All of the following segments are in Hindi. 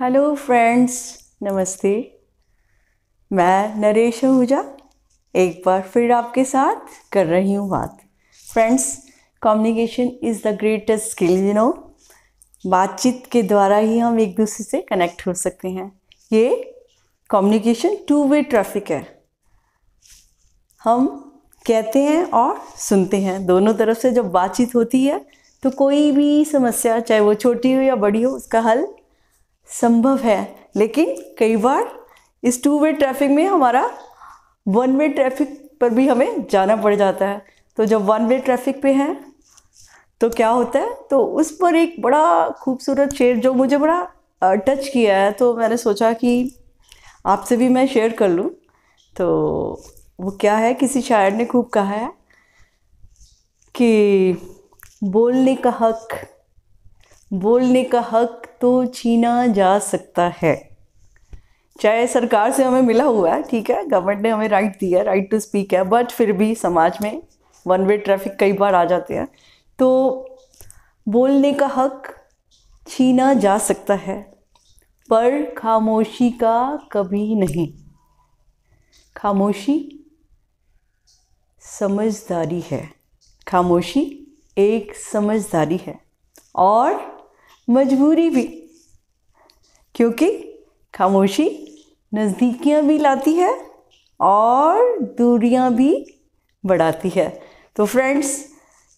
हेलो फ्रेंड्स नमस्ते मैं नरेश आहूजा एक बार फिर आपके साथ कर रही हूँ बात friends communication is the greatest skill you know बातचीत के द्वारा ही हम एक दूसरे से कनेक्ट हो सकते हैं ये कम्युनिकेशन टू वे ट्रैफिक है हम कहते हैं और सुनते हैं दोनों तरफ से जब बातचीत होती है तो कोई भी समस्या चाहे वो छोटी हो या बड़ी हो उसका हल संभव है लेकिन कई बार इस टू वे ट्रैफिक में हमारा वन वे ट्रैफिक पर भी हमें जाना पड़ जाता है तो जब वन वे ट्रैफिक पे हैं तो क्या होता है तो उस पर एक बड़ा खूबसूरत शेर जो मुझे बड़ा टच किया है तो मैंने सोचा कि आपसे भी मैं शेयर कर लूँ तो वो क्या है किसी शायर ने खूब कहा है कि बोलने का हक बोलने का हक तो छीना जा सकता है चाहे सरकार से हमें मिला हुआ है ठीक है गवर्नमेंट ने हमें राइट दिया है राइट टू स्पीक है बट फिर भी समाज में वन वे ट्रैफिक कई बार आ जाते हैं तो बोलने का हक छीना जा सकता है पर खामोशी का कभी नहीं खामोशी समझदारी है खामोशी एक समझदारी है और मजबूरी भी क्योंकि खामोशी नज़दीकियाँ भी लाती है और दूरियाँ भी बढ़ाती है तो फ्रेंड्स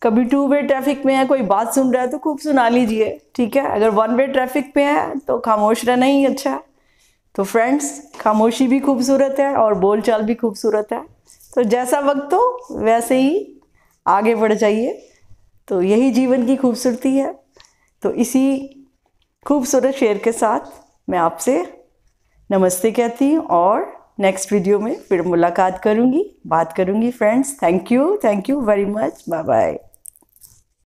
कभी टू वे ट्रैफिक में है कोई बात सुन रहा है तो खूब सुना लीजिए ठीक है अगर वन वे ट्रैफिक पे है तो खामोश रहना ही अच्छा है तो फ्रेंड्स खामोशी भी खूबसूरत है और बोलचाल भी खूबसूरत है तो जैसा वक्त हो वैसे ही आगे बढ़ जाइए तो यही जीवन की खूबसूरती है तो इसी खूबसूरत शेर के साथ मैं आपसे नमस्ते कहती हूँ और नेक्स्ट वीडियो में फिर मुलाकात करूँगी बात करूँगी friends thank you thank you very much bye bye